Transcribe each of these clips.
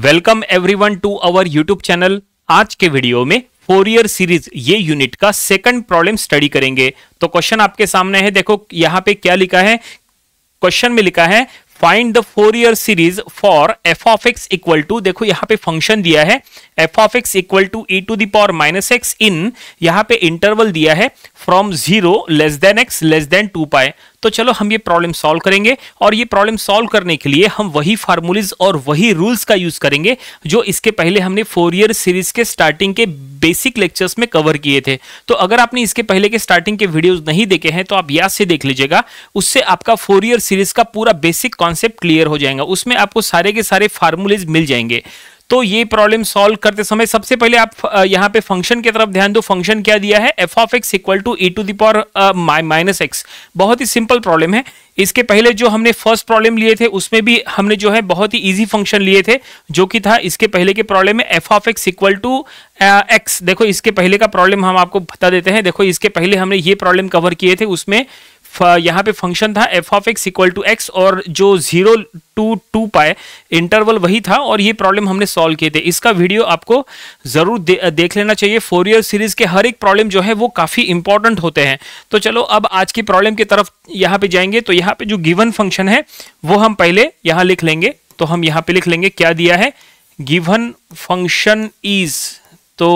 welcome everyone to our YouTube channel आज के video में फोर ईयर सीरीज ये यूनिट का सेकंड प्रॉब्लम स्टडी करेंगे तो क्वेश्चन आपके सामने है देखो यहाँ पे क्या लिखा है क्वेश्चन में लिखा है find the Fourier series for f of x equal to देखो यहाँ पे फंक्शन दिया है f of x equal to e to the power minus x in यहां पे इंटरवल दिया है from zero less than x less than two pi तो चलो हम ये प्रॉब्लम सॉल्व करेंगे और ये प्रॉब्लम सॉल्व करने के लिए हम वही फार्मूलेज और वही रूल्स का यूज करेंगे जो इसके पहले हमने फोर ईयर सीरीज के स्टार्टिंग के बेसिक लेक्चर्स में कवर किए थे तो अगर आपने इसके पहले के स्टार्टिंग के वीडियोस नहीं देखे हैं तो आप याद से देख लीजिएगा उससे आपका फोर ईयर सीरीज का पूरा बेसिक कॉन्सेप्ट क्लियर हो जाएगा उसमें आपको सारे के सारे फार्मूलेज मिल जाएंगे तो ये प्रॉब्लम सॉल्व करते समय सबसे पहले आप यहाँ पे फंक्शन की तरफ ध्यान दो फंक्शन क्या दिया है f of x equal to e to the power minus x बहुत ही सिंपल प्रॉब्लम है इसके पहले जो हमने फर्स्ट प्रॉब्लम लिए थे उसमें भी हमने जो है बहुत ही इजी फंक्शन लिए थे जो कि था इसके पहले के प्रॉब्लम में f of x equal to x देखो इसके पहले का प्रॉब्लम हम आपको बता देते हैं देखो इसके पहले हमने ये प्रॉब्लम कवर किए थे उसमें Uh, यहाँ पे फंक्शन था f of x equal to x और जो zero to two pi interval वही था और ये प्रॉब्लम हमने सॉल्व किए थे इसका वीडियो आपको ज़रूर दे, uh, देख लेना चाहिए फोर ईयर सीरीज के हर एक प्रॉब्लम जो है वो काफ़ी इंपॉर्टेंट होते हैं तो चलो अब आज की प्रॉब्लम की तरफ यहाँ पे जाएंगे तो यहाँ पे जो गिवन फंक्शन है वो हम पहले यहाँ लिख लेंगे तो हम यहाँ पे लिख लेंगे क्या दिया है गिवन फंक्शन इज तो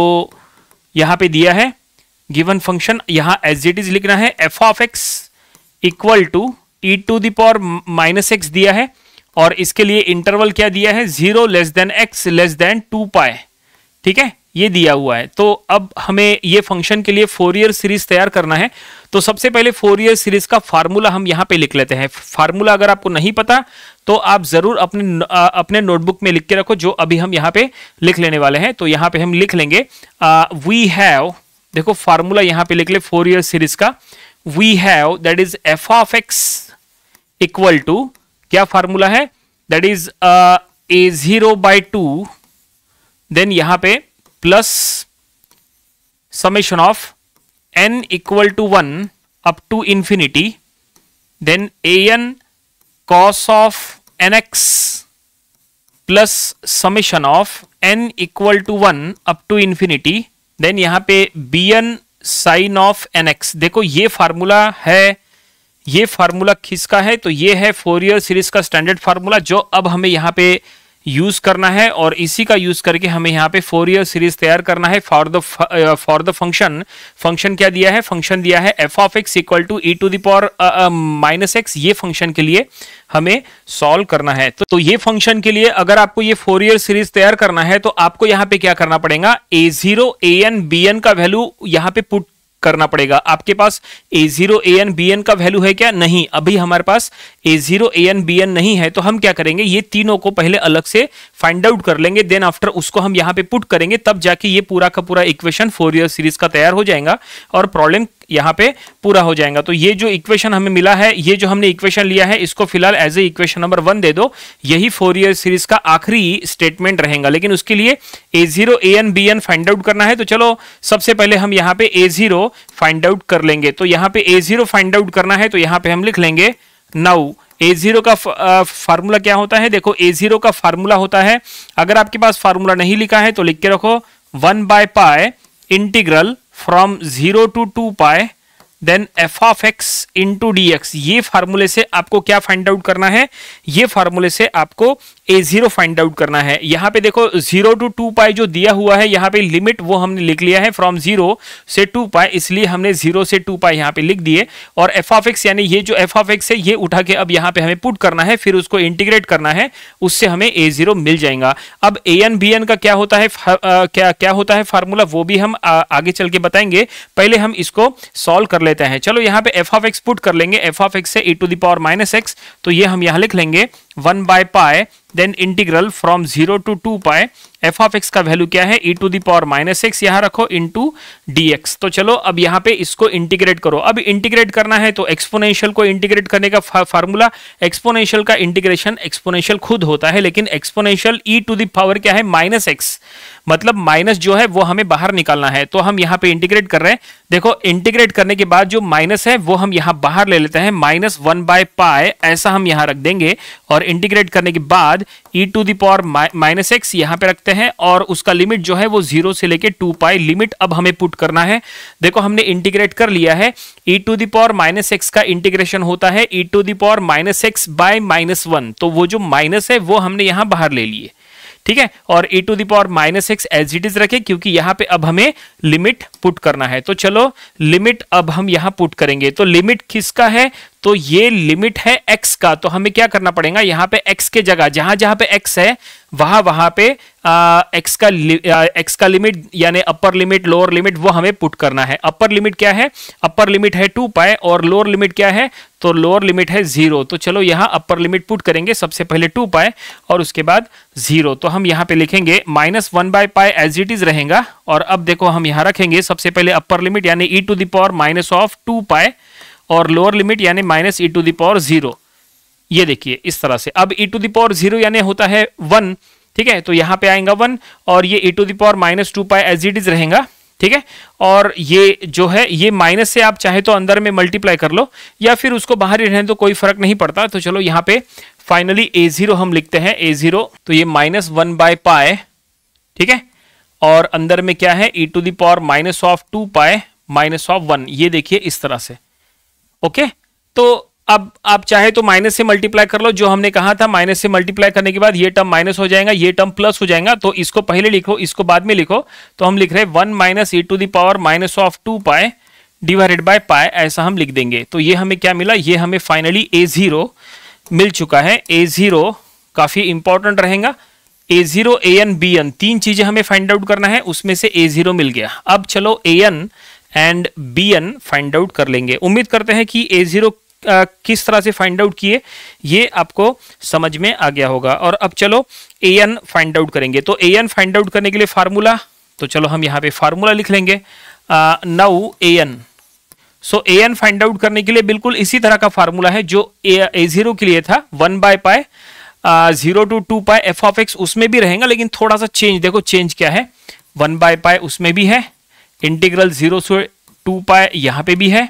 यहाँ पे दिया है गिवन फंक्शन यहाँ एज इट इज लिखना है f of x equal to e to the power minus x दिया है और इसके लिए इंटरवल क्या दिया है zero less than x less than two pi ठीक है ये दिया हुआ है तो अब हमें ये फंक्शन के लिए फोर ईयर सीरीज तैयार करना है तो सबसे पहले फोर ईयर सीरीज का फार्मूला हम यहाँ पे लिख लेते हैं फार्मूला अगर आपको नहीं पता तो आप जरूर अपने आ, अपने नोटबुक में लिख के रखो जो अभी हम यहाँ पे लिख लेने वाले हैं तो यहाँ पे हम लिख लेंगे वी हैव देखो फार्मूला यहाँ पे लिख ले फोर ईयर सीरीज का we have that is f of x equal to क्या फार्मूला है that is a zero by two then यहां पे plus summation of n equal to one up to infinity then a n cos of n x plus summation of n equal to one up to infinity then यहां पे b n sine of n x देखो ये formula है ये formula किसका है तो ये है फोर ईयर सीरीज का स्टैंडर्ड फार्मूला जो अब हमें यहाँ पे यूज करना है और इसी का यूज करके हमें यहाँ पे फोर ईयर सीरीज तैयार करना है for the for the function function क्या दिया है फंक्शन दिया है f of x equal to e to the power minus x ये फंक्शन के लिए हमें सॉल्व करना है तो, तो ये फंक्शन के लिए अगर आपको ये फोर ईयर सीरीज तैयार करना है तो आपको यहाँ पे क्या करना पड़ेगा a zero a n b n का वैल्यू यहाँ पे पुट करना पड़ेगा आपके पास a zero a n b n का वैल्यू है क्या नहीं अभी हमारे पास a zero a n b n नहीं है तो हम क्या करेंगे ये तीनों को पहले अलग से फाइंड आउट कर लेंगे देन आफ्टर उसको हम यहां पे पुट करेंगे तब जाके ये पूरा का पूरा इक्वेशन फोर ईयर सीरीज का तैयार हो जाएगा और प्रॉब्लम यहां पे पूरा हो जाएगा तो ये जो इक्वेशन हमें मिला है ये जो हमने इक्वेशन लिया है इसको फिलहाल as a equation number one दे दो यही फोर ईयर सीरीज का आखिरी स्टेटमेंट रहेगा लेकिन उसके लिए a zero a n b n find out करना है तो चलो सबसे पहले हम यहां पे ए जीरो फाइंड आउट कर लेंगे तो यहां पे ए जीरो फाइंड आउट करना है तो यहां पर हम लिख लेंगे नाउ ए जीरो का फार्मूला क्या होता है देखो ए जीरो का फार्मूला होता है अगर आपके पास फार्मूला नहीं लिखा है तो लिख के रखो one by pi integral from zero to two pi then f of x into d x ये फार्मूले से आपको क्या फाइंड आउट करना है ये फार्मूले से आपको ए जीरो फाइंड आउट करना है यहाँ पे देखो जीरो टू टू पाई जो दिया हुआ है यहाँ पे लिमिट वो हमने लिख लिया है फ्रॉम जीरो से टू पाई इसलिए हमने जीरो से टू पाई यहां पे लिख दिए और एफ ऑफ एक्स यानी ये जो एफ ऑफ एक्स है ये उठा के अब यहां पे हमें पुट करना है फिर उसको इंटीग्रेट करना है उससे हमें ए जीरो मिल जाएगा अब ए एन बी एन का क्या होता है आ, क्या क्या होता है फार्मूला वो भी हम आ, आगे चल के बताएंगे पहले हम इसको सॉल्व कर लेते हैं चलो यहाँ पे एफ ऑफ एक्स पुट कर लेंगे एफ ऑफ एक्स से e to the power minus x तो ये हम यहाँ लिख लेंगे 1 by pi then integral from 0 to 2 pi f of x का वैल्यू क्या है e to the power minus x यहां रखो इंटू डी एक्स तो चलो अब यहां पे इसको इंटीग्रेट करो अब इंटीग्रेट करना है तो एक्सपोनेंशियल को इंटीग्रेट करने का फार्मूला एक्सपोनेंशियल का इंटीग्रेशन एक्सपोनेंशियल खुद होता है लेकिन exponential e to the power क्या है माइनस एक्स मतलब माइनस जो है वो हमें बाहर निकालना है तो हम यहाँ पे इंटीग्रेट कर रहे हैं देखो इंटीग्रेट करने के बाद जो माइनस है वो हम यहाँ बाहर ले लेते हैं माइनस वन बाय पाए ऐसा हम यहाँ रख देंगे और इंटीग्रेट करने के बाद e to the power minus x यहां पे रखते हैं और उसका लिमिट जो है वो जीरो से लेके टू पाई लिमिट अब हमें पुट करना है देखो हमने इंटीग्रेट कर लिया है e to the power minus x का इंटीग्रेशन होता है e to the power minus x by minus one तो वो जो माइनस है वो हमने यहां बाहर ले लिए ठीक है और e to the power minus x as it is रखे क्योंकि यहां पे अब हमें लिमिट पुट करना है तो चलो लिमिट अब हम यहां पुट करेंगे तो लिमिट किसका है तो ये लिमिट है एक्स का तो हमें क्या करना पड़ेगा यहां पे एक्स के जगह जहां जहां पे एक्स है वहां वहां पे एक्स का x का लिमिट यानी अपर लिमिट लोअर लिमिट वो हमें पुट करना है अपर लिमिट क्या है अपर लिमिट है टू पाए और लोअर लिमिट क्या है तो लोअर लिमिट है जीरो तो चलो यहां अपर लिमिट पुट करेंगे सबसे पहले टू पाए और उसके बाद जीरो तो हम यहां पे लिखेंगे minus one by pi as it is रहेगा और अब देखो हम यहां रखेंगे सबसे पहले अपर लिमिट यानी e to the power minus of two pi और लोअर लिमिट यानी minus e to the power zero ये देखिए इस तरह से अब ई टू दावर जीरो यानी होता है वन ठीक है तो यहाँ पे आएगा वन और ये e to the power minus two pi as it is रहेगा ठीक है और ये जो है ये माइनस से आप चाहे तो अंदर में मल्टीप्लाई कर लो या फिर उसको बाहर ही रहने तो कोई फर्क नहीं पड़ता तो चलो यहाँ पे फाइनली ए जीरो हम लिखते हैं ए जीरो तो ये माइनस वन बाय पाए ठीक है और अंदर में क्या है e to the power minus of two pi minus of one ये देखिए इस तरह से ओके तो अब आप चाहे तो माइनस से मल्टीप्लाई कर लो जो हमने कहा था माइनस से मल्टीप्लाई करने के बाद ये टर्म माइनस हो जाएगा ये टर्म प्लस हो जाएगा तो इसको पहले लिखो इसको बाद में लिखो तो हम लिख रहे हैं one minus e to the power minus of two pi divided by pi ऐसा हम लिख देंगे तो ये हमें क्या मिला ये हमें फाइनली ए जीरो मिल चुका है ए जीरो काफ़ी इंपॉर्टेंट रहेगा a zero a n b n तीन चीज़ें हमें फाइंड आउट करना है उसमें से ए जीरो मिल गया अब चलो a n and b n find out कर लेंगे उम्मीद करते हैं कि ए जीरो किस तरह से फाइंड आउट किए ये आपको समझ में आ गया होगा और अब चलो ए एन फाइंड आउट करेंगे तो ए एन फाइंड आउट करने के लिए फार्मूला तो चलो हम यहाँ पे फार्मूला लिख लेंगे now a n so a n find out करने के लिए बिल्कुल इसी तरह का फार्मूला है जो ए जीरो के लिए था one by pi zero to two pi f of x उसमें भी रहेगा लेकिन थोड़ा सा चेंज देखो चेंज क्या है वन बाय पाए उसमें भी है इंटीग्रल जीरो से टू पाए यहाँ पे भी है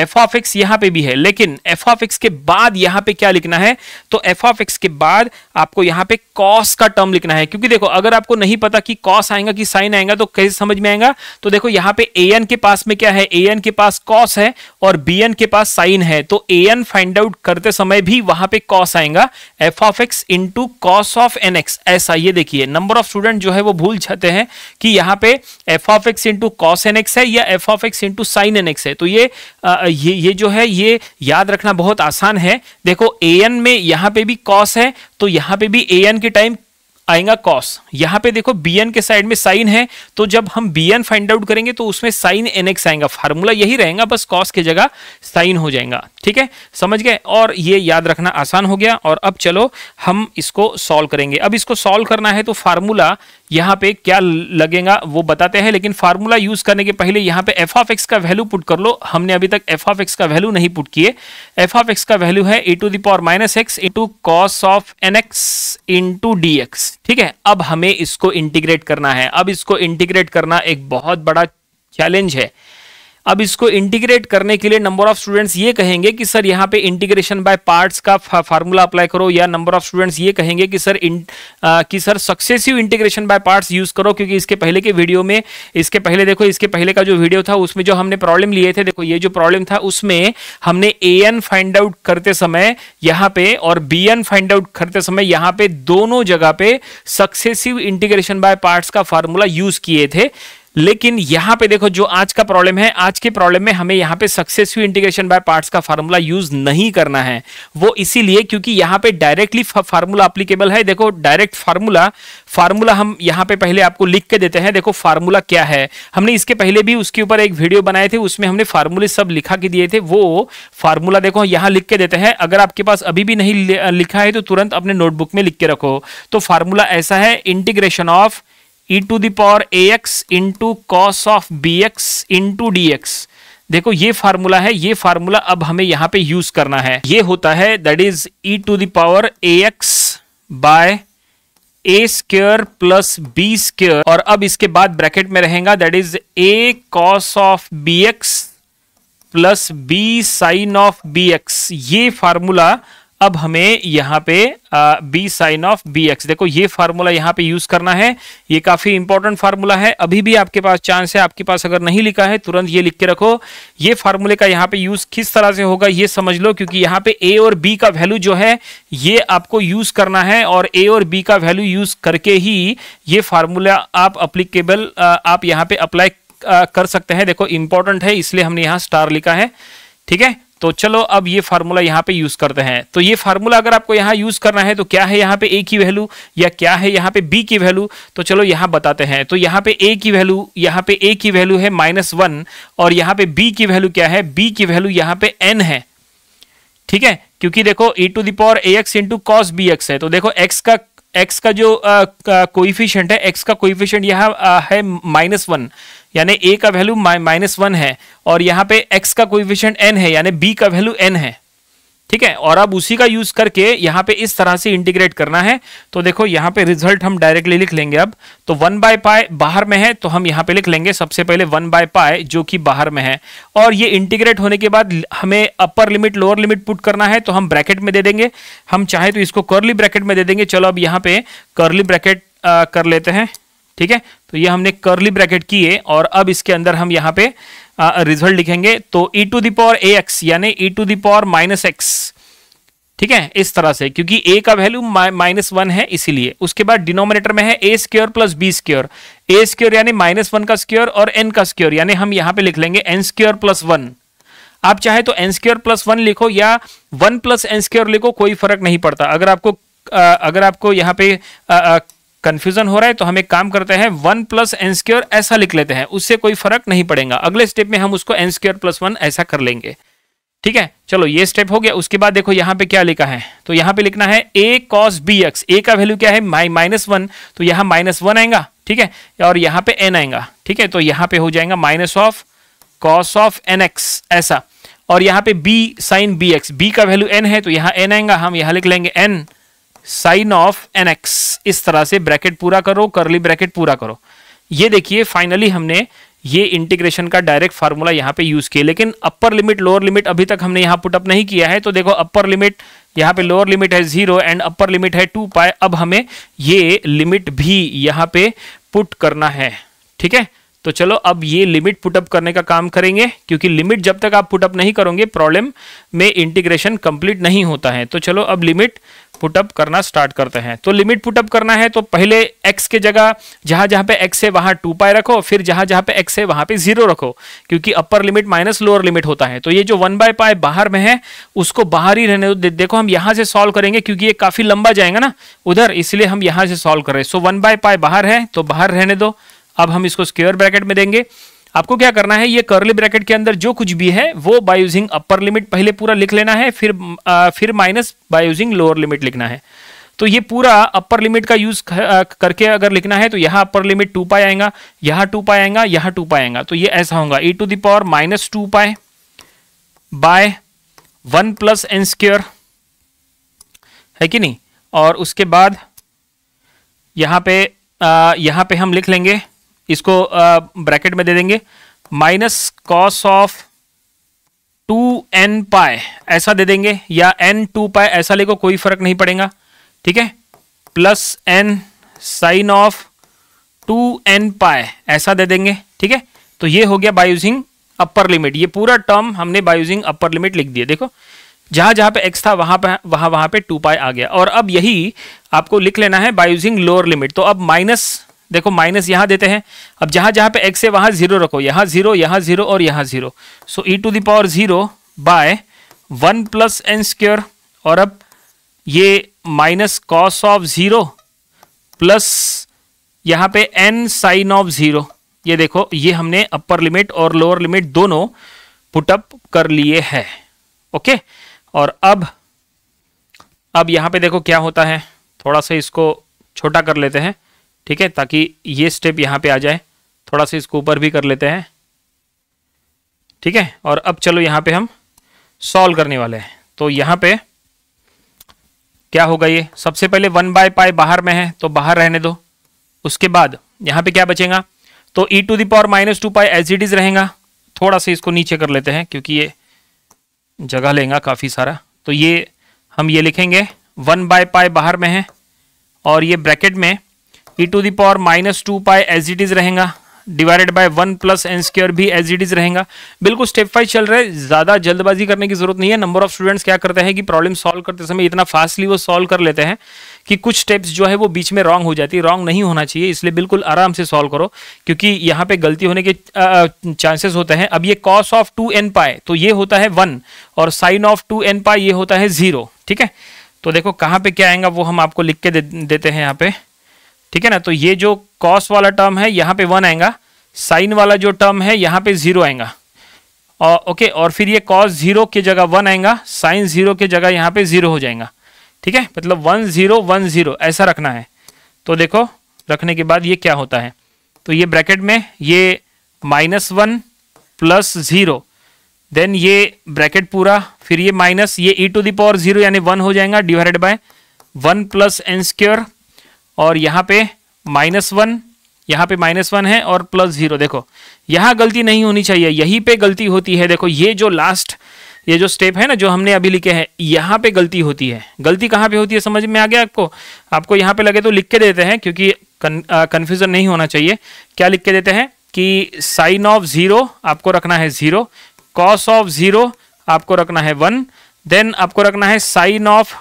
एफ ऑफ एक्स यहां पे भी है लेकिन एफ ऑफ एक्स के बाद यहां पे क्या लिखना है तो एफ ऑफ एक्स के बाद आपको यहां पे कॉस का टर्म लिखना है क्योंकि देखो अगर आपको नहीं पता कि कॉस आएगा कि साइन आएगा तो कैसे समझ में आएगा तो देखो यहां पे ए एन के पास में क्या है ए एन के पास कॉस है और बी एन के पास साइन है तो ए एन फाइंड आउट करते समय भी वहां पे कॉस आएगा f of x into cos of n x ऐसा ये देखिए नंबर ऑफ स्टूडेंट जो है वो भूल जाते हैं कि यहां पे f of x into cos n x है या f of x into sine n x है तो ये आ, ये ये जो है ये याद रखना बहुत आसान है देखो ए एन में यहाँ पे भी कॉस है तो यहाँ पे भी ए एन के टाइम आएगा कॉस यहाँ पे देखो बी एन के साइड में साइन है तो जब हम बी एन फाइंड आउट करेंगे तो उसमें साइन एन एक्स आएगा फार्मूला यही रहेगा बस कॉस की जगह साइन हो जाएगा ठीक है समझ गए और ये याद रखना आसान हो गया और अब चलो हम इसको सॉल्व करेंगे अब इसको सॉल्व करना है तो फार्मूला यहाँ पे क्या लगेगा वो बताते हैं लेकिन फार्मूला यूज करने के पहले यहाँ पे एफ ऑफ एक्स का वैल्यू पुट कर लो हमने अभी तक एफ ऑफ एक्स का वैल्यू नहीं पुट किए एफ ऑफ एक्स का वैल्यू है ए to the power minus x into cos of n x into d x ठीक है अब हमें इसको इंटीग्रेट करना है अब इसको इंटीग्रेट करना एक बहुत बड़ा चैलेंज है अब इसको इंटीग्रेट करने के लिए नंबर ऑफ स्टूडेंट्स ये कहेंगे कि सर यहाँ पे इंटीग्रेशन बाय पार्ट्स का फार्मूला अप्लाई करो या नंबर ऑफ स्टूडेंट्स ये कहेंगे कि सर इन, आ, कि sir successive integration by parts use करो क्योंकि इसके पहले के वीडियो में इसके पहले देखो इसके पहले का जो वीडियो था उसमें जो हमने प्रॉब्लम लिए थे देखो ये जो प्रॉब्लम था उसमें हमने ए एन फाइंड आउट करते समय यहाँ पे और बी एन फाइंड आउट करते समय यहाँ पे दोनों जगह पे सक्सेसिव इंटीग्रेशन बाय पार्ट्स का फार्मूला यूज किए थे लेकिन यहां पे देखो जो आज का प्रॉब्लम है आज के प्रॉब्लम में हमें यहां पे सक्सेसफुल इंटीग्रेशन बाय पार्ट्स का फार्मूला यूज नहीं करना है वो इसीलिए क्योंकि यहां पे डायरेक्टली फार्मूला अप्लीकेबल है देखो डायरेक्ट फार्मूला फार्मूला हम यहां पे पहले आपको लिख के देते हैं देखो फार्मूला क्या है हमने इसके पहले भी उसके ऊपर एक वीडियो बनाए थे उसमें हमने फार्मूले सब लिखा के दिए थे वो फार्मूला देखो यहां लिख के देते हैं अगर आपके पास अभी भी नहीं लिखा है तो तुरंत अपने नोटबुक में लिख के रखो तो फार्मूला ऐसा है integration of e to the power a x into cos of b x into d x देखो ये फार्मूला है ये फार्मूला अब हमें यहां पे यूज करना है ये होता है that is e to the power a x by a square plus b square और अब इसके बाद ब्रैकेट में रहेगा that is a cos of b x plus b sine of b x ये फार्मूला अब हमें यहाँ पे b sine of b x देखो ये फार्मूला यहाँ पे यूज करना है ये काफी इंपॉर्टेंट फार्मूला है अभी भी आपके पास चांस है आपके पास अगर नहीं लिखा है तुरंत ये लिख के रखो ये फार्मूले का यहाँ पे यूज किस तरह से होगा ये समझ लो क्योंकि यहाँ पे ए और बी का वैल्यू जो है ये आपको यूज करना है और ए और बी का वैल्यू यूज करके ही ये फार्मूला आप अप्लीकेबल आप यहाँ पे अप्लाई कर सकते हैं देखो इंपॉर्टेंट है इसलिए हमने यहाँ स्टार लिखा है ठीक है तो चलो अब ये फार्मूला यहाँ पे यूज करते हैं तो ये फार्मूला अगर आपको यहाँ यूज करना है तो क्या है यहाँ पे ए की वैल्यू या क्या है यहाँ पे बी की वैल्यू तो चलो यहाँ बताते हैं तो यहाँ पे ए की वैल्यू यहाँ पे ए की वैल्यू है माइनस वन और यहाँ पे बी की वैल्यू क्या है बी की वैल्यू यहाँ पे एन है ठीक है क्योंकि देखो e to the power a x into cos b x है तो देखो एक्स का एक्स का जो कोइफिशियंट है एक्स का कोइफिशियंट यहाँ है माइनस वन यानी ए का वैल्यू माइनस वन है और यहाँ पे एक्स का कोइफिशियंट एन है यानी बी का वैल्यू एन है ठीक है और अब उसी का यूज करके यहाँ पे इस तरह से इंटीग्रेट करना है तो देखो यहाँ पे रिजल्ट हम डायरेक्टली लिख लेंगे अब तो वन बाय पाए बाहर में है तो हम यहाँ पे लिख लेंगे सबसे पहले वन बाय पाए जो कि बाहर में है और ये इंटीग्रेट होने के बाद हमें upper limit lower limit put करना है तो हम ब्रैकेट में दे देंगे हम चाहे तो इसको करली ब्रैकेट में दे देंगे चलो अब यहाँ पे करली ब्रैकेट कर लेते हैं ठीक है तो ये हमने करली ब्रैकेट किए और अब इसके अंदर हम यहाँ पे रिजल्ट लिखेंगे तो e to the power a x यानी e to the power minus x ठीक है इस तरह से क्योंकि a का वैल्यू माइनस वन है इसीलिए उसके बाद डिनोमिनेटर में है a square plus b square a square यानी माइनस वन का स्क्योर और n का स्क्योर यानी हम यहां पे लिख लेंगे एन स्क्योर प्लस वन आप चाहे तो एन स्क्योर प्लस वन लिखो या वन प्लस एन स्क्योर लिखो कोई फर्क नहीं पड़ता अगर आपको आ, अगर आपको यहाँ पे कंफ्यूजन हो रहा है तो हम एक काम करते हैं वन प्लस एन स्क्योर ऐसा लिख लेते हैं उससे कोई फर्क नहीं पड़ेगा अगले स्टेप में हम उसको एन स्क्योर प्लस वन ऐसा कर लेंगे ठीक है चलो ये स्टेप हो गया उसके बाद देखो यहाँ पे क्या लिखा है तो यहाँ पे लिखना है a cos b x a का वैल्यू क्या है माई माइनस वन तो यहाँ माइनस वन आएगा ठीक है और यहाँ पे एन आएगा ठीक है तो यहाँ पे हो जाएगा minus of cos of n x ऐसा और यहाँ पे b sine b x b का वैल्यू एन है तो यहाँ एन आएगा हम यहाँ लिख लेंगे n sine of n x इस तरह से ब्रैकेट पूरा करो करली ब्रैकेट पूरा करो ये देखिए फाइनली हमने ये इंटीग्रेशन का डायरेक्ट फार्मूला यहाँ पे यूज किया लेकिन अपर लिमिट लोअर लिमिट अभी तक हमने यहाँ पुटअप नहीं किया है तो देखो अपर लिमिट यहाँ पे लोअर लिमिट है जीरो एंड अपर लिमिट है टू पाए अब हमें ये लिमिट भी यहाँ पे पुट करना है ठीक है तो चलो अब ये लिमिट पुटअप करने का काम करेंगे क्योंकि लिमिट जब तक आप पुटअप नहीं करोगे प्रॉब्लम में इंटीग्रेशन कंप्लीट नहीं होता है तो चलो अब लिमिट पुटअप करना स्टार्ट करते हैं तो लिमिट पुटअप करना है तो पहले एक्स के जगह जहां जहां पे एक्स है वहां टू पाई रखो फिर जहां जहां पे एक्स है वहां पे जीरो रखो क्योंकि upper limit minus lower limit होता है तो ये जो वन बाय पाए बाहर में है उसको बाहर ही रहने दे, देखो हम यहां से सॉल्व करेंगे क्योंकि ये काफी लंबा जाएगा ना उधर इसलिए हम यहां से सॉल्व करें सो वन बाय पाए बाहर है तो बाहर रहने दो अब हम इसको स्क्वेयर ब्रैकेट में देंगे आपको क्या करना है ये करली ब्रैकेट के अंदर जो कुछ भी है वो बाय यूजिंग अपर लिमिट पहले पूरा लिख लेना है फिर आ, फिर minus by using lower limit लिखना है तो ये पूरा अपर लिमिट का यूज करके अगर लिखना है तो यहां अपर लिमिट टू पाए आएगा यहां टू पाए आएगा यहां टू पाए आएगा तो ये ऐसा होगा a to the power minus two pi by one plus n square है कि नहीं और उसके बाद यहां पे आ, यहां पे हम लिख लेंगे इसको ब्रैकेट में दे देंगे minus cos of two n pi ऐसा दे देंगे या एन टू पाए ऐसा लेको कोई फर्क नहीं पड़ेगा ठीक है plus n sine of two n pi ऐसा दे देंगे ठीक है तो ये हो गया बायूजिंग अपर लिमिट ये पूरा टर्म हमने बायूजिंग अपर लिमिट लिख दिया देखो जहां जहां पे x था वहां पर वहां वहां पे टू पाए आ गया और अब यही आपको लिख लेना है बायूजिंग लोअर लिमिट तो अब माइनस देखो माइनस यहां देते हैं अब जहां जहां पे एक्स है वहां जीरो रखो यहां जीरो यहां जीरो और यहां zero so e to the power zero by one plus n square और अब ये minus cos of zero plus यहां पे एन साइन ऑफ ज़ीरो ये देखो ये हमने अपर लिमिट और लोअर लिमिट दोनों पुटअप कर लिए हैं ओके और अब अब यहां पे देखो क्या होता है थोड़ा सा इसको छोटा कर लेते हैं ठीक है ताकि ये स्टेप यहाँ पे आ जाए थोड़ा सा इसको ऊपर भी कर लेते हैं ठीक है और अब चलो यहाँ पे हम सॉल्व करने वाले हैं तो यहाँ पे क्या होगा ये सबसे पहले वन बाय पाई बाहर में है तो बाहर रहने दो उसके बाद यहाँ पे क्या बचेगा तो e to the power minus two pi as it is रहेगा थोड़ा सा इसको नीचे कर लेते हैं क्योंकि ये जगह लेगा काफ़ी सारा तो ये हम ये लिखेंगे वन बाय पाई बाहर में है और ये ब्रैकेट में e to the power minus two pi as it is रहेगा divided by one plus n square भी एज इट इज रहेगा बिल्कुल स्टेप वाइज चल रहा है ज्यादा जल्दबाजी करने की जरूरत नहीं है नंबर ऑफ स्टूडेंट्स क्या करते हैं कि प्रॉब्लम सॉल्व करते समय इतना फास्टली वो सॉल्व कर लेते हैं कि कुछ स्टेप्स जो है वो बीच में रॉन्ग हो जाती है रॉन्ग नहीं होना चाहिए इसलिए बिल्कुल आराम से सॉल्व करो क्योंकि यहाँ पे गलती होने के चांसेस होते हैं अब ये कॉस ऑफ टू एन पाए तो ये होता है वन और sign of two n pi ये होता है जीरो ठीक है तो देखो कहाँ पे क्या आएगा वो हम आपको लिख के दे, देते हैं यहाँ पे ठीक है ना तो ये जो कॉस वाला टर्म है यहाँ पे वन आएगा साइन वाला जो टर्म है यहाँ पे जीरो आएगा और ओके और फिर ये कॉस जीरो की जगह वन आएगा साइन जीरो की जगह यहाँ पे जीरो हो जाएगा ठीक है मतलब वन जीरो वन जीरो ऐसा रखना है तो देखो रखने के बाद ये क्या होता है तो ये ब्रैकेट में ये minus one plus zero then ये ब्रैकेट पूरा फिर ये माइनस ये e to the power zero यानी वन हो जाएगा divided by one plus n square और यहाँ पे माइनस वन यहाँ पे माइनस वन है और प्लस जीरो देखो यहाँ गलती नहीं होनी चाहिए यहीं पे गलती होती है देखो ये जो लास्ट ये जो स्टेप है ना जो हमने अभी लिखे हैं यहाँ पे गलती होती है गलती कहाँ पे होती है समझ में आ गया आपको आपको यहाँ पे लगे तो लिख के देते हैं क्योंकि कन्फ्यूज़न नहीं होना चाहिए क्या लिख के देते हैं कि साइन ऑफ ज़ीरो आपको रखना है ज़ीरो कॉस ऑफ ज़ीरो आपको रखना है वन देन आपको रखना है साइन ऑफ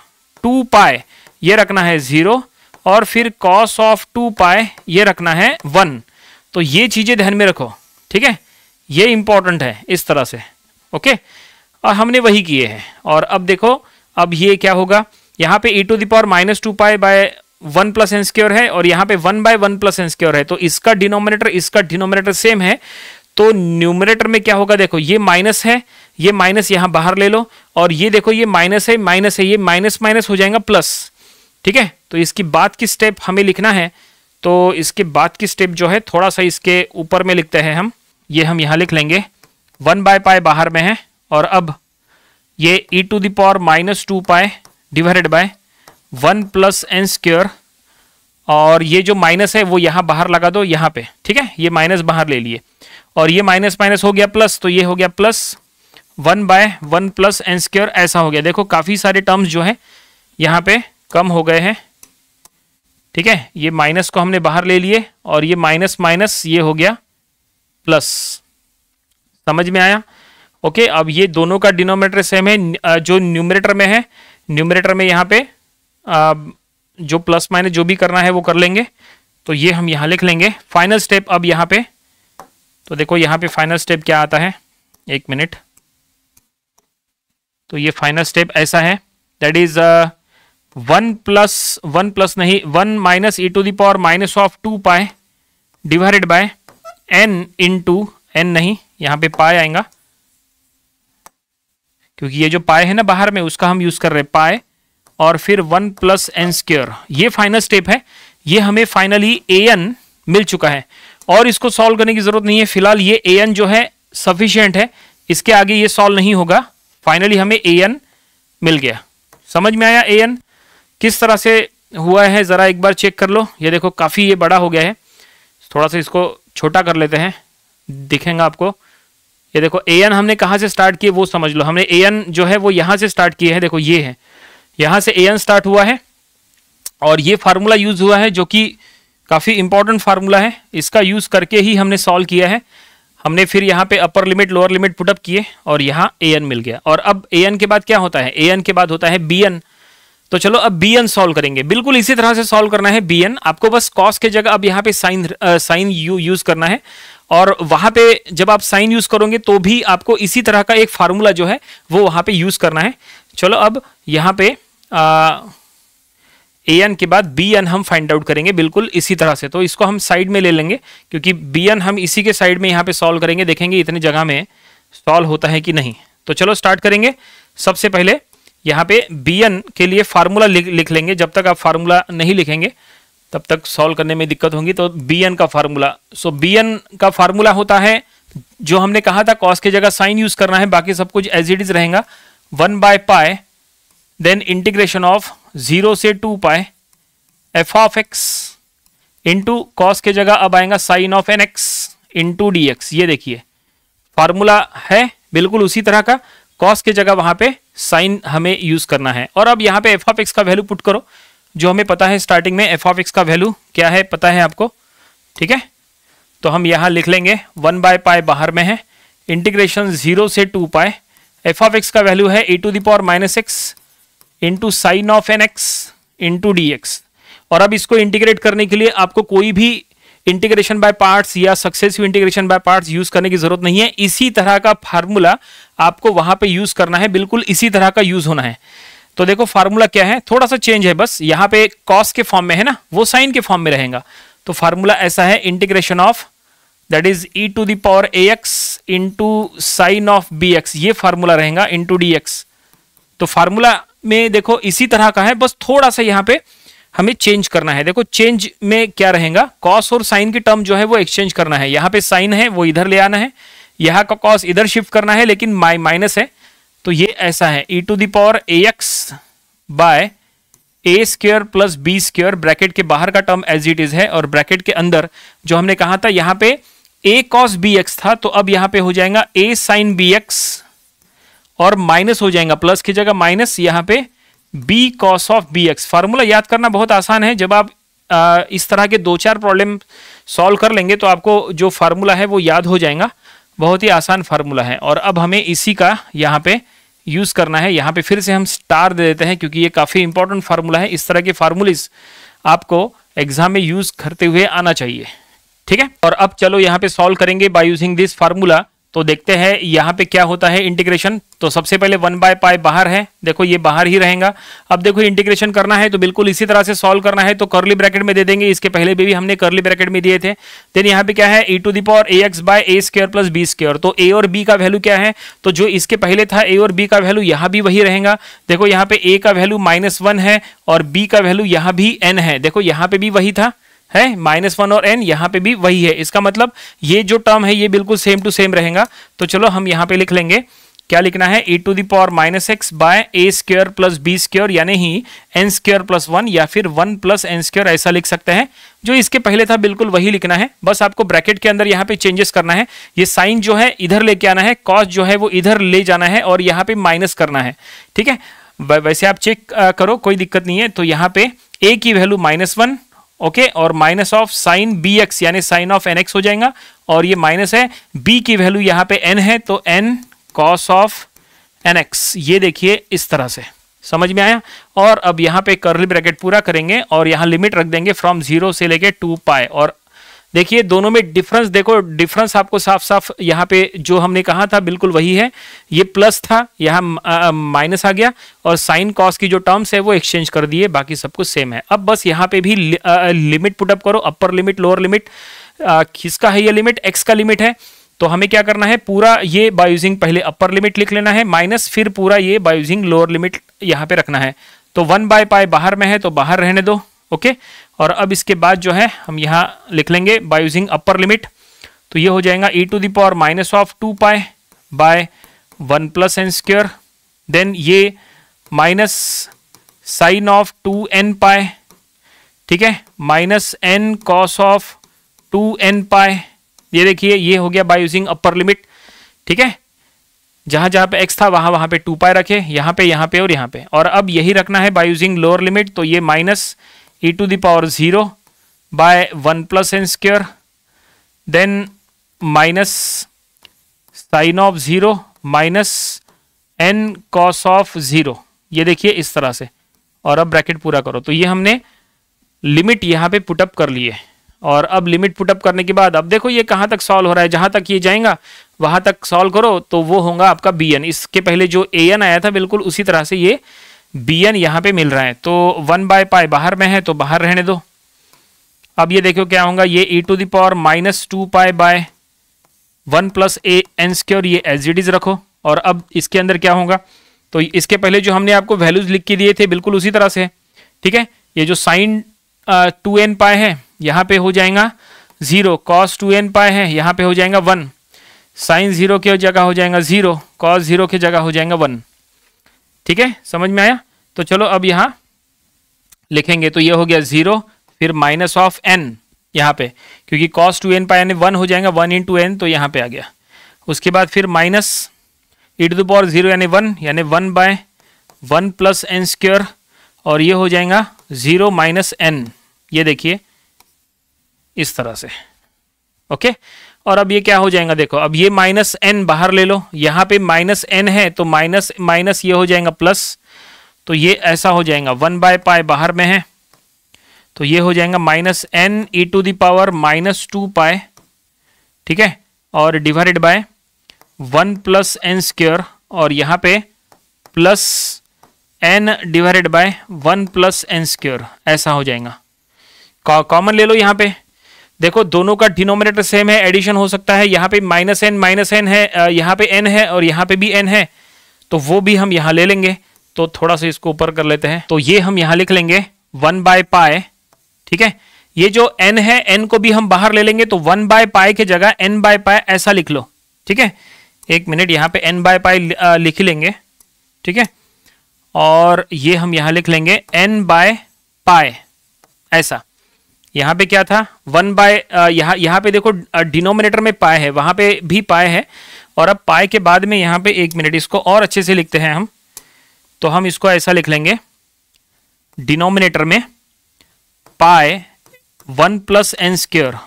टू पाए ये रखना है ज़ीरो और फिर कॉस ऑफ टू पाए ये रखना है वन तो ये चीज़ें ध्यान में रखो ठीक है ये इंपॉर्टेंट है इस तरह से ओके और हमने वही किए हैं और अब देखो अब ये क्या होगा यहाँ पे e to the power minus two pi by one plus n square है और यहाँ पे one by one plus n square है तो इसका डिनोमिनेटर इसका डिनोमिनेटर सेम है तो न्यूमिनेटर में क्या होगा देखो ये माइनस है ये माइनस यहाँ बाहर ले लो और ये देखो ये माइनस है माइनस है ये माइनस माइनस हो जाएगा प्लस ठीक है तो इसकी बाद की स्टेप हमें लिखना है तो इसके बाद की स्टेप जो है थोड़ा सा इसके ऊपर में लिखते हैं हम ये हम यहाँ लिख लेंगे वन बाय पाए बाहर में है और अब ये e to the power minus two pi divided by one plus n square और ये जो माइनस है वो यहाँ बाहर लगा दो यहाँ पे ठीक है ये माइनस बाहर ले लिए और ये माइनस माइनस हो गया प्लस तो ये हो गया plus one by one plus n square ऐसा हो गया देखो काफ़ी सारे टर्म्स जो है यहाँ पे कम हो गए हैं ठीक है ये माइनस को हमने बाहर ले लिए और ये माइनस माइनस ये हो गया प्लस समझ में आया ओके अब ये दोनों का डिनोमिनेटर सेम है जो न्यूमरेटर में है न्यूमरेटर में यहाँ पे जो प्लस माइनस जो भी करना है वो कर लेंगे तो ये हम यहाँ लिख लेंगे फाइनल स्टेप अब यहाँ पे तो देखो यहाँ पे फाइनल स्टेप क्या आता है एक मिनट तो ये फाइनल स्टेप ऐसा है that is one plus one plus नहीं one minus e to the power minus of two pi divided by n into n नहीं यहां पे पाए आएगा क्योंकि ये जो पाए है ना बाहर में उसका हम यूज़ कर रहे हैं पाए और फिर वन प्लस एन स्क्र ये फाइनल स्टेप है ये हमें फाइनली ए एन मिल चुका है और इसको सॉल्व करने की ज़रूरत नहीं है फिलहाल ये ए एन जो है सफिशियंट है इसके आगे ये सॉल्व नहीं होगा फाइनली हमें ए एन मिल गया समझ में आया ए एन किस तरह से हुआ है ज़रा एक बार चेक कर लो ये देखो काफ़ी ये बड़ा हो गया है थोड़ा सा इसको छोटा कर लेते हैं दिखेंगे आपको ये देखो ए एन हमने कहाँ से स्टार्ट किए वो समझ लो हमने ए एन जो है वो यहाँ से स्टार्ट किए हैं देखो ये है यहाँ से ए एन स्टार्ट हुआ है और ये फार्मूला यूज़ हुआ है जो कि काफ़ी इंपॉर्टेंट फार्मूला है इसका यूज़ करके ही हमने सॉल्व किया है हमने फिर यहाँ पे upper limit lower limit put up किए और यहाँ ए एन मिल गया और अब ए एन के बाद क्या होता है ए एन के बाद होता है बी एन तो चलो अब बी एन सोल्व करेंगे बिल्कुल इसी तरह से सोल्व करना है बी एन आपको बस कॉस के जगह अब यहाँ पे साइन साइन यू यूज करना है और वहां पे जब आप साइन यूज करोगे तो भी आपको इसी तरह का एक फार्मूला जो है वो वहां पे यूज करना है चलो अब यहाँ पे ए एन के बाद बी एन हम फाइंड आउट करेंगे बिल्कुल इसी तरह से तो इसको हम साइड में ले लेंगे क्योंकि बी एन हम इसी के साइड में यहाँ पे सॉल्व करेंगे देखेंगे इतनी जगह में सॉल्व होता है कि नहीं तो चलो स्टार्ट करेंगे सबसे पहले यहाँ पे बी एन के लिए फार्मूला लिख, लिख लेंगे जब तक आप फार्मूला नहीं लिखेंगे तब तक सॉल्व करने में दिक्कत होगी तो बी एन का फार्मूला सो बी एन का फार्मूला होता है जो हमने कहा था कॉस की जगह साइन यूज करना है बाकी सब कुछ एज इट इज रहेगा one by pi then integration of zero से two pi f of x into cos के जगह अब आएगा sine of n x into d x ये देखिए फार्मूला है बिल्कुल उसी तरह का कॉस के जगह वहां पे साइन हमें यूज करना है और अब यहाँ पे एफ ऑफ एक्स का वैल्यू पुट करो जो हमें पता है स्टार्टिंग में एफ ऑफ एक्स का वैल्यू क्या है पता है आपको ठीक है तो हम यहां लिख लेंगे वन बाय पाए बाहर में है इंटीग्रेशन जीरो से two pi f of x का वैल्यू है ए to the power minus x into sine of n x into d x और अब इसको इंटीग्रेट करने के लिए आपको कोई भी इंटीग्रेशन बाय पार्ट्स या successive integration by parts use करने की जरूरत नहीं है इसी तरह का फार्मूला आपको वहां पे यूज करना है बिल्कुल इसी तरह का यूज होना है तो देखो फार्मूला क्या है थोड़ा सा चेंज है बस यहां पे कॉस के फॉर्म में है ना वो साइन के फॉर्म में रहेगा तो फार्मूला ऐसा है integration of that is e to the power a x into sine of b x ये फार्मूला रहेगा इंटू डी एक्स तो फार्मूला में देखो इसी तरह का है बस थोड़ा सा यहां पर हमें चेंज करना है देखो चेंज में क्या रहेगा कॉस और साइन की टर्म जो है वो एक्सचेंज करना है यहां पे साइन है वो इधर ले आना है यहां का कॉस इधर शिफ्ट करना है लेकिन माई माइनस है तो ये ऐसा है e to the power a x by a square plus b square bracket के बाहर का टर्म एज इट इज है और ब्रैकेट के अंदर जो हमने कहा था यहां पे ए कॉस बी एक्स था तो अब यहां पे हो जाएगा ए साइन बी एक्स और माइनस हो जाएगा प्लस की जगह माइनस यहाँ पे b cos of b x formula याद करना बहुत आसान है जब आप आ, इस तरह के दो चार प्रॉब्लम सॉल्व कर लेंगे तो आपको जो फार्मूला है वो याद हो जाएगा बहुत ही आसान फार्मूला है और अब हमें इसी का यहाँ पे यूज़ करना है यहाँ पे फिर से हम स्टार दे देते हैं क्योंकि ये काफ़ी इंपॉर्टेंट फार्मूला है इस तरह के फार्मूलेस आपको एग्जाम में यूज़ करते हुए आना चाहिए ठीक है और अब चलो यहाँ पे सॉल्व करेंगे बाय यूजिंग दिस फार्मूला तो देखते हैं यहाँ पे क्या होता है इंटीग्रेशन तो सबसे पहले वन बाय पाई बाहर है देखो ये बाहर ही रहेगा अब देखो इंटीग्रेशन करना है तो बिल्कुल इसी तरह से सॉल्व करना है तो करली ब्रैकेट में दे देंगे इसके पहले भी, भी हमने करली ब्रैकेट में दिए थे देन यहाँ पे क्या है ए to the power a x by a square plus b square तो ए और बी का वैल्यू क्या है तो जो इसके पहले था ए और बी का वैल्यू यहाँ भी वही रहेगा देखो यहाँ पे ए का वैल्यू माइनस है और बी का वैल्यू यहाँ भी एन है देखो यहाँ पे भी वही था है माइनस वन और एन यहाँ पे भी वही है इसका मतलब ये जो टर्म है ये बिल्कुल सेम टू सेम रहेगा तो चलो हम यहाँ पे लिख लेंगे क्या लिखना है ए to the power minus x by a square plus b square यानी ही एन स्क्र प्लस वन या फिर वन प्लस एन स्क्र ऐसा लिख सकते हैं जो इसके पहले था बिल्कुल वही लिखना है बस आपको ब्रैकेट के अंदर यहाँ पे चेंजेस करना है ये साइन जो है इधर लेके आना है कॉस जो है वो इधर ले जाना है और यहाँ पे माइनस करना है ठीक है वैसे आप चेक करो कोई दिक्कत नहीं है तो यहाँ पे ए की वैल्यू माइनस वन ओके और minus of sine b x यानी साइन ऑफ एन एक्स हो जाएगा और ये माइनस है बी की वैल्यू यहां पे एन है तो n cos of n x ये देखिए इस तरह से समझ में आया और अब यहां पे कर्ल ब्रैकेट पूरा करेंगे और यहां लिमिट रख देंगे फ्रॉम जीरो से लेके टू पाए और देखिए दोनों में डिफरेंस देखो डिफरेंस आपको साफ साफ यहाँ पे जो हमने कहा था बिल्कुल वही है ये प्लस था यहाँ माइनस आ गया और साइन कॉस की जो टर्म्स है वो एक्सचेंज कर दिए बाकी सब कुछ सेम है अब बस यहाँ पे भी लिमिट पुटअप करो अपर लिमिट लोअर लिमिट किसका है ये लिमिट एक्स का लिमिट है तो हमें क्या करना है पूरा ये बायूजिंग पहले अपर लिमिट लिख लेना है माइनस फिर पूरा ये बायूजिंग लोअर लिमिट यहाँ पे रखना है तो वन बाय पाए बाहर में है तो बाहर रहने दो ओके और अब इसके बाद जो है हम यहाँ लिख लेंगे बाय यूजिंग अपर लिमिट तो ये हो जाएगा e to the power minus of two pi by one plus n square then ये minus sine of two n pi ठीक है minus n cos of two n pi ये देखिए ये हो गया बाय यूजिंग अपर लिमिट ठीक है जहां जहां पे एक्स था वहां वहां पे टू पाए रखे यहां पे यहां पे और यहां पे और अब यही रखना है बाय यूजिंग लोअर लिमिट तो ये minus e to the power 0 by 1 plus n square then minus sin of zero minus n cos of zero ये देखिए इस तरह से और अब ब्रैकेट पूरा करो तो ये हमने लिमिट यहाँ पे पुटअप कर लिए और अब लिमिट पुटअप करने के बाद अब देखो ये कहां तक सॉल्व हो रहा है जहां तक ये जाएगा वहां तक सॉल्व करो तो वो होगा आपका बी एन इसके पहले जो ए एन आया था बिल्कुल उसी तरह से ये बी एन यहाँ पर मिल रहा है तो वन बाय पाई बाहर में है तो बाहर रहने दो अब ये देखो क्या होगा ये e to the power minus two pi by one plus a n square ये एज इट इज़ रखो और अब इसके अंदर क्या होगा तो इसके पहले जो हमने आपको वैल्यूज़ लिख के दिए थे बिल्कुल उसी तरह से ठीक है ये जो साइन टू एन पाए है यहाँ पे हो जाएगा ज़ीरो कॉस टू एन पाए है यहाँ पे हो जाएगा वन साइन ज़ीरो की जगह हो जाएगा ज़ीरो कॉस ज़ीरो की जगह हो जाएगा वन ठीक है समझ में आया तो चलो अब यहां लिखेंगे तो ये हो गया जीरो फिर माइनस ऑफ एन यहाँ पे क्योंकि cos two n pi one हो जाएगा वन इन टू एन तो यहाँ पे आ गया उसके बाद फिर minus e to the power zero यानी वन यानी one by one plus n square और ये हो जाएगा जीरो माइनस एन ये देखिए इस तरह से ओके और अब ये क्या हो जाएगा देखो अब ये माइनस एन बाहर ले लो यहाँ पे माइनस एन है तो माइनस माइनस ये हो जाएगा प्लस तो ये ऐसा हो जाएगा वन बाय पाए बाहर में है तो ये हो जाएगा minus n e to the power minus two pi ठीक है और divided by one plus n square और यहाँ पे plus n divided by one plus n square ऐसा हो जाएगा कॉमन ले लो यहाँ पे देखो दोनों का डिनोमिनेटर सेम है एडिशन हो सकता है यहाँ पे माइनस एन माइनस एन है यहाँ पे एन है और यहाँ पे भी एन है तो वो भी हम यहाँ ले लेंगे तो थोड़ा सा इसको ऊपर कर लेते हैं तो ये हम यहाँ लिख लेंगे वन बाय पाए ठीक है ये जो एन है एन को भी हम बाहर ले लेंगे तो वन बाय पाए की जगह एन बाय पाए ऐसा लिख लो ठीक है एक मिनट यहाँ पे एन बाय पाए लिख लेंगे ठीक है और ये हम यहाँ लिख लेंगे एन बाय पाए ऐसा यहाँ पे क्या था वन बाय uh, यहाँ यहाँ पे देखो डिनोमिनेटर uh, में पाए है वहाँ पे भी पाए है और अब पाए के बाद में यहाँ पे एक मिनट इसको और अच्छे से लिखते हैं हम तो हम इसको ऐसा लिख लेंगे डिनोमिनेटर में पाए वन प्लस एन स्क्र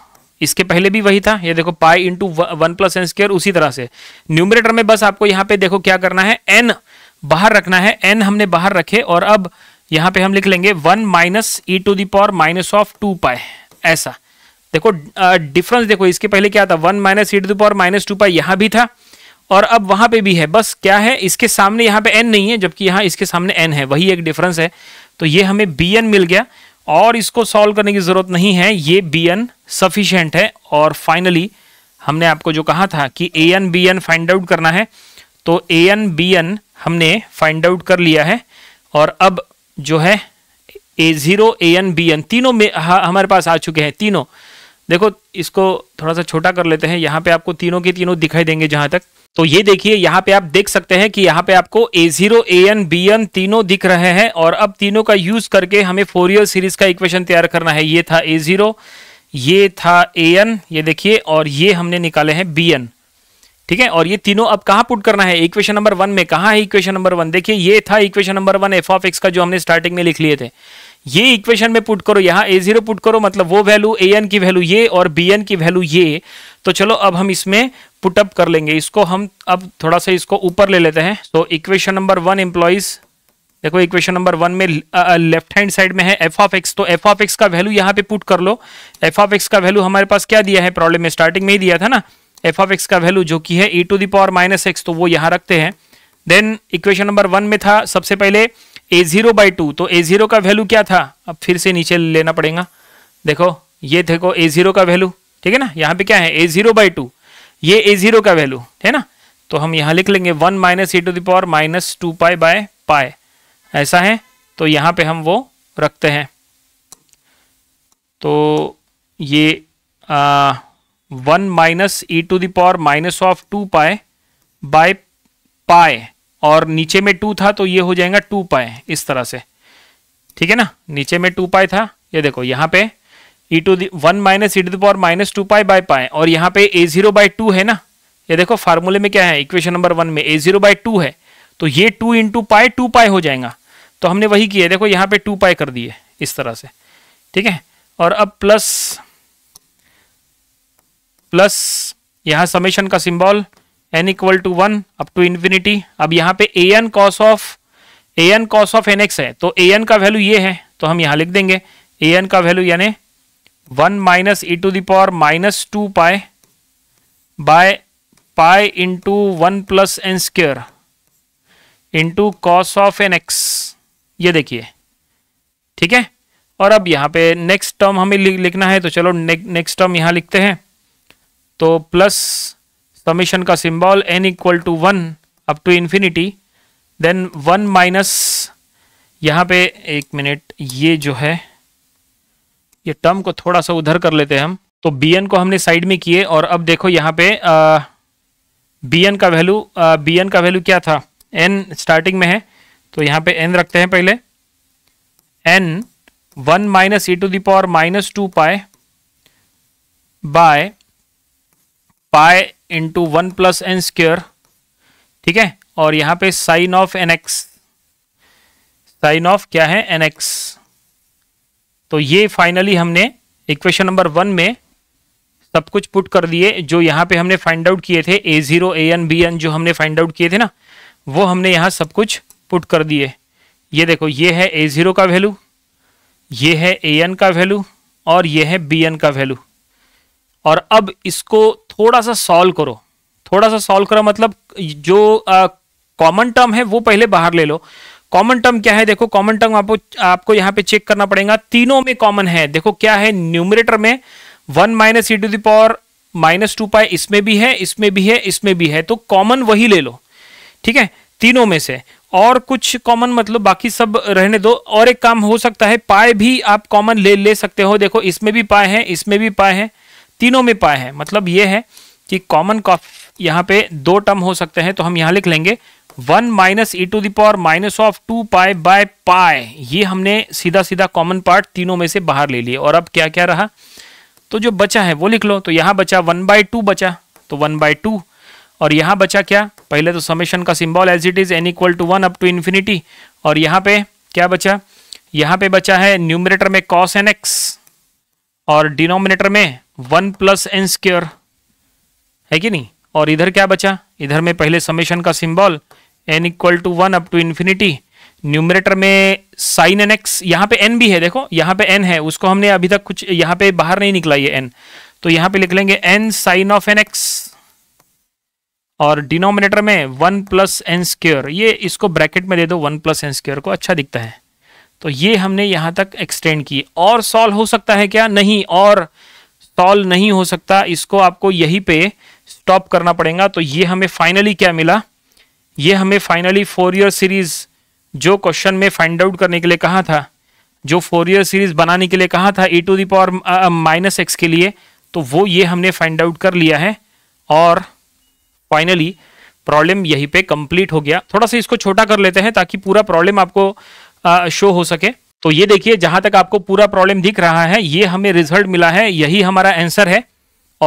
इसके पहले भी वही था ये देखो pi into one plus n square उसी तरह से न्यूमिनेटर में बस आपको यहाँ पे देखो क्या करना है एन बाहर रखना है एन हमने बाहर रखे और अब यहां पे हम लिख लेंगे one minus e to the power minus of two pi ऐसा देखो डिफरेंस देखो इसके पहले क्या था one minus e to the power minus two pi यहां भी था और अब वहां पे भी है बस क्या है इसके सामने यहां पे एन नहीं है जबकि यहां इसके सामने एन है वही एक डिफरेंस है तो ये हमें बी एन मिल गया और इसको सॉल्व करने की ज़रूरत नहीं है ये बी एन सफिशियंट है और फाइनली हमने आपको जो कहा था कि a n b n find out करना है तो ए एन बी एन हमने फाइंड आउट कर लिया है और अब जो है a zero a n b n तीनों में हमारे पास आ चुके हैं तीनों देखो इसको थोड़ा सा छोटा कर लेते हैं यहाँ पे आपको तीनों के तीनों दिखाई देंगे जहाँ तक तो ये देखिए यहाँ पे आप देख सकते हैं कि यहाँ पे आपको a zero a n b n तीनों दिख रहे हैं और अब तीनों का यूज करके हमें ईयर सीरीज का इक्वेशन तैयार करना है ये था ए जीरो ये था ए एन ये देखिए और ये हमने निकाले हैं बी एन ठीक है और ये तीनों अब कहां पुट करना है इक्वेशन नंबर वन में कहा है इक्वेशन नंबर वन देखिए ये था equation number one f of x का जो हमने स्टार्टिंग में लिख लिए थे ये इक्वेशन में पुट करो यहाँ ए जीरो पुट करो मतलब वो वैल्यू ए एन की वैल्यू ये और बी एन की वैल्यू ये तो चलो अब हम इसमें पुटअप कर लेंगे इसको हम अब थोड़ा सा इसको ऊपर ले लेते हैं तो इक्वेशन नंबर वन एम्प्लॉइज देखो इक्वेशन नंबर वन में लेफ्ट हैंड साइड में है एफ ऑफ एक्स तो एफ ऑफ एक्स का वैल्यू यहाँ पे पुट कर लो एफ ऑफ एक्स का वैल्यू हमारे पास क्या दिया है प्रॉब्लम में स्टार्टिंग में ही दिया था ना एफ ऑफ एक्स का वैल्यू जो कि है e to the power minus x तो वो यहाँ रखते हैं देन इक्वेशन नंबर वन में था सबसे पहले ए जीरो बाई टू तो ए जीरो का वैल्यू क्या था अब फिर से नीचे लेना पड़ेगा देखो ये देखो ए जीरो का वैल्यू ठीक है ना यहाँ पे क्या है ए जीरो बाई टू ये ए जीरो का वैल्यू है ना तो हम यहाँ लिख लेंगे one minus e to the power minus two pi by pi ऐसा है तो यहाँ पे हम वो रखते हैं तो ये आ, one minus e to the power minus of two pi by pi और नीचे में टू था तो ये हो जाएगा टू पाए इस तरह से ठीक है ना नीचे में टू पाए था ये देखो यहाँ पे e to one minus e to the power minus two pi by pi और यहाँ पे ए जीरो बाय टू है ना ये देखो फार्मूले में क्या है इक्वेशन नंबर वन में ए जीरो बाई टू है तो ये टू इंटू पाए टू पाए हो जाएगा तो हमने वही किया देखो यहाँ पे टू पाए कर दिए इस तरह से ठीक है और अब प्लस प्लस यहाँ समेशन का symbol n equal to one up to infinity अब यहाँ पे a n cos of a n cos of n x है तो ए एन का वैल्यू ये है तो हम यहाँ लिख देंगे ए एन का वैल्यू यानी one minus e to the power minus two pi by pi into one plus n square into cos of n x ये देखिए ठीक है और अब यहाँ पे नेक्स्ट टर्म हमें लिखना है तो चलो नेक्स्ट टर्म यहाँ लिखते हैं तो प्लस समीशन का symbol n equal to one up to infinity then one minus यहाँ पे एक मिनट ये जो है ये टर्म को थोड़ा सा उधर कर लेते हैं हम तो बी एन को हमने साइड में किए और अब देखो यहाँ पे बी एन का वैल्यू बी एन का वैल्यू क्या था एन स्टार्टिंग में है तो यहाँ पे एन रखते हैं पहले n one minus e to the power minus two pi by pi into one plus n square ठीक है और यहां पे sine of n x sine of क्या है एन एक्स तो ये फाइनली हमने इक्वेशन नंबर वन में सब कुछ पुट कर दिए जो यहां पे हमने फाइंड आउट किए थे a zero a n b n जो हमने फाइंड आउट किए थे ना वो हमने यहां सब कुछ पुट कर दिए ये देखो ये है ए ज़ीरो का वैल्यू ये है ए एन का वैल्यू और ये है बी एन का वैल्यू और अब इसको थोड़ा सा सॉल्व करो थोड़ा सा सॉल्व करो मतलब जो कॉमन टर्म है वो पहले बाहर ले लो कॉमन टर्म क्या है देखो कॉमन टर्म आपको आपको यहाँ पे चेक करना पड़ेगा तीनों में कॉमन है देखो क्या है न्यूमरेटर में one minus e to the power minus two pi इसमें भी है इसमें भी है इसमें भी है तो कॉमन वही ले लो ठीक है तीनों में से और कुछ कॉमन मतलब बाकी सब रहने दो और एक काम हो सकता है पाए भी आप कॉमन ले ले सकते हो देखो इसमें भी पाए हैं इसमें भी पाए हैं तीनों में पाए हैं मतलब ये है कि कॉमन कॉफ यहाँ पे दो टर्म हो सकते हैं तो हम यहाँ लिख लेंगे one minus e to the power minus of two pi by pi ये हमने सीधा सीधा कॉमन पार्ट तीनों में से बाहर ले लिए और अब क्या क्या रहा तो जो बचा है वो लिख लो तो यहाँ बचा वन बाय टू बचा तो वन बाय टू और यहाँ बचा क्या पहले तो समेशन का symbol as it is n equal to one up to infinity और यहाँ पे क्या बचा यहाँ पे बचा है न्यूमिनेटर में कॉस एन एक्स और डिनोमिनेटर में वन प्लस एन स्क्र है कि नहीं और इधर क्या बचा इधर में पहले समेशन का symbol n equal to one up to infinity numerator में साइन एन एक्स यहाँ पे एन भी है देखो यहाँ पे एन है उसको हमने अभी तक कुछ यहाँ पे बाहर नहीं निकला ये एन तो यहाँ पे लिख लेंगे n sine of n x और डिनोमिनेटर में वन प्लस एन स्क्र ये इसको ब्रैकेट में दे दो वन प्लस एन स्क्र को अच्छा दिखता है तो ये हमने यहाँ तक एक्सटेंड किए और सॉल्व हो सकता है क्या नहीं और सॉल्व नहीं हो सकता इसको आपको यहीं पे स्टॉप करना पड़ेगा तो ये हमें फाइनली क्या मिला ये हमें फाइनली फोर ईयर सीरीज जो क्वेश्चन में फाइंड आउट करने के लिए कहा था जो फोर ईयर सीरीज बनाने के लिए कहा था a to the power minus x के लिए तो वो ये हमने फाइंड आउट कर लिया है और फाइनली प्रॉब्लम यहीं पे कंप्लीट हो गया थोड़ा सा इसको छोटा कर लेते हैं ताकि पूरा प्रॉब्लम आपको शो हो सके तो ये देखिए जहां तक आपको पूरा प्रॉब्लम दिख रहा है ये हमें रिजल्ट मिला है यही हमारा आंसर है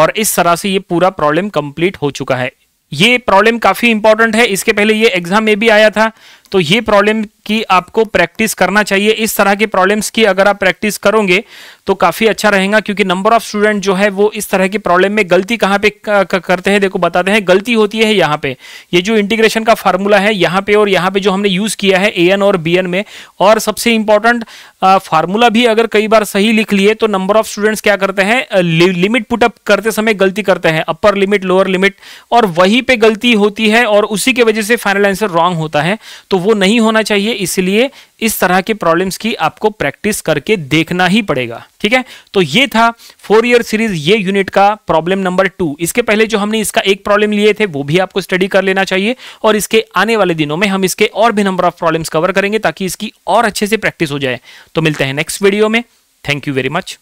और इस तरह से ये पूरा प्रॉब्लम कंप्लीट हो चुका है ये प्रॉब्लम काफी इंपॉर्टेंट है इसके पहले ये एग्जाम में भी आया था तो ये प्रॉब्लम की आपको प्रैक्टिस करना चाहिए इस तरह के प्रॉब्लम्स की अगर आप प्रैक्टिस करोगे तो काफ़ी अच्छा रहेगा क्योंकि नंबर ऑफ स्टूडेंट जो है वो इस तरह की प्रॉब्लम में गलती कहाँ पे करते हैं देखो बताते हैं गलती होती है यहाँ पे ये जो इंटीग्रेशन का फार्मूला है यहाँ पे और यहाँ पे जो हमने यूज़ किया है ए और बी में और सबसे इंपॉर्टेंट फार्मूला भी अगर कई बार सही लिख लिए तो नंबर ऑफ स्टूडेंट्स क्या करते हैं लिमिट पुटअप करते समय गलती करते हैं अपर लिमिट लोअर लिमिट और वहीं पर गलती होती है और उसी की वजह से फाइनल आंसर रॉन्ग होता है तो तो वो नहीं होना चाहिए इसलिए इस तरह के प्रॉब्लम्स की आपको प्रैक्टिस करके देखना ही पड़ेगा ठीक है तो ये था फोर ईयर सीरीज ये यूनिट का प्रॉब्लम नंबर टू इसके पहले जो हमने इसका एक प्रॉब्लम लिए थे वो भी आपको स्टडी कर लेना चाहिए और इसके आने वाले दिनों में हम इसके और भी नंबर ऑफ प्रॉब्लम्स कवर करेंगे ताकि इसकी और अच्छे से प्रैक्टिस हो जाए तो मिलते हैं नेक्स्ट वीडियो में थैंक यू वेरी मच